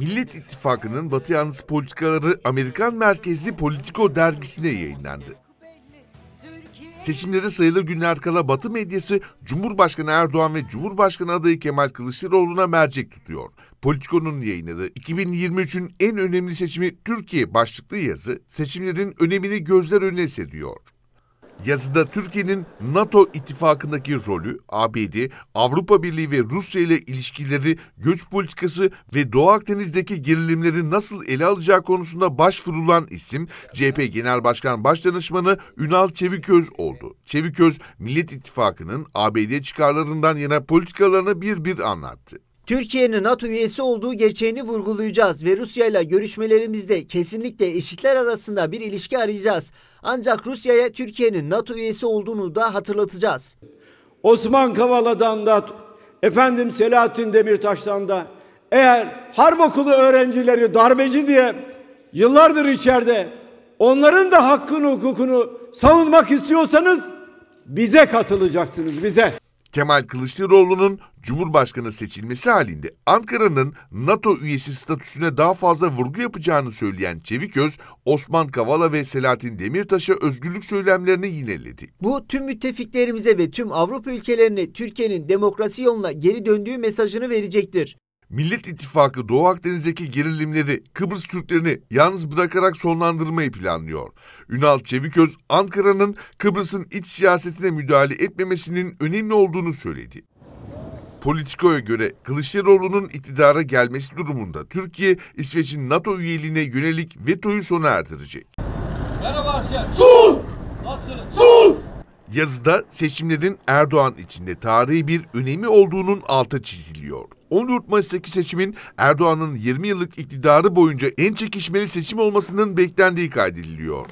Millet İttifakı'nın Batı yanlısı politikaları Amerikan merkezli Politico dergisine yayınlandı. Seçimlere sayılı günler kala Batı medyası Cumhurbaşkanı Erdoğan ve Cumhurbaşkanı adayı Kemal Kılıçdaroğlu'na mercek tutuyor. Politico'nun yayınladığı 2023'ün en önemli seçimi Türkiye başlıklı yazı seçimlerin önemini gözler önüne seriyor. Yazıda Türkiye'nin NATO ittifakındaki rolü, ABD, Avrupa Birliği ve Rusya ile ilişkileri, göç politikası ve Doğu Akdeniz'deki gerilimleri nasıl ele alacağı konusunda başvurulan isim CHP Genel Başkan Başdanışmanı Ünal Çeviköz oldu. Çeviköz, Millet İttifakı'nın ABD çıkarlarından yana politikalarını bir bir anlattı. Türkiye'nin NATO üyesi olduğu gerçeğini vurgulayacağız ve Rusya ile görüşmelerimizde kesinlikle eşitler arasında bir ilişki arayacağız. Ancak Rusya'ya Türkiye'nin NATO üyesi olduğunu da hatırlatacağız. Osman Kavala'dan da efendim Selahattin Demirtaş'tan da eğer harp okulu öğrencileri darbeci diye yıllardır içeride onların da hakkını hukukunu savunmak istiyorsanız bize katılacaksınız bize. Kemal Kılıçdaroğlu'nun Cumhurbaşkanı seçilmesi halinde Ankara'nın NATO üyesi statüsüne daha fazla vurgu yapacağını söyleyen Çeviköz, Osman Kavala ve Selahattin Demirtaş'a özgürlük söylemlerini yineledi. Bu tüm müttefiklerimize ve tüm Avrupa ülkelerine Türkiye'nin demokrasi yoluna geri döndüğü mesajını verecektir. Millet İttifakı Doğu Akdeniz'deki gerilimleri Kıbrıs Türklerini yalnız bırakarak sonlandırmayı planlıyor. Ünal Çeviköz, Ankara'nın Kıbrıs'ın iç siyasetine müdahale etmemesinin önemli olduğunu söyledi. Politikoya göre Kılıçdaroğlu'nun iktidara gelmesi durumunda Türkiye, İsveç'in NATO üyeliğine yönelik vetoyu sona erdirecek. Merhaba asker. Sul! Nasılsınız? Sul! Yazıda seçimlerin Erdoğan içinde tarihi bir önemi olduğunun altı çiziliyor. 14 Mayıs'taki seçimin Erdoğan'ın 20 yıllık iktidarı boyunca en çekişmeli seçim olmasının beklendiği kaydediliyor.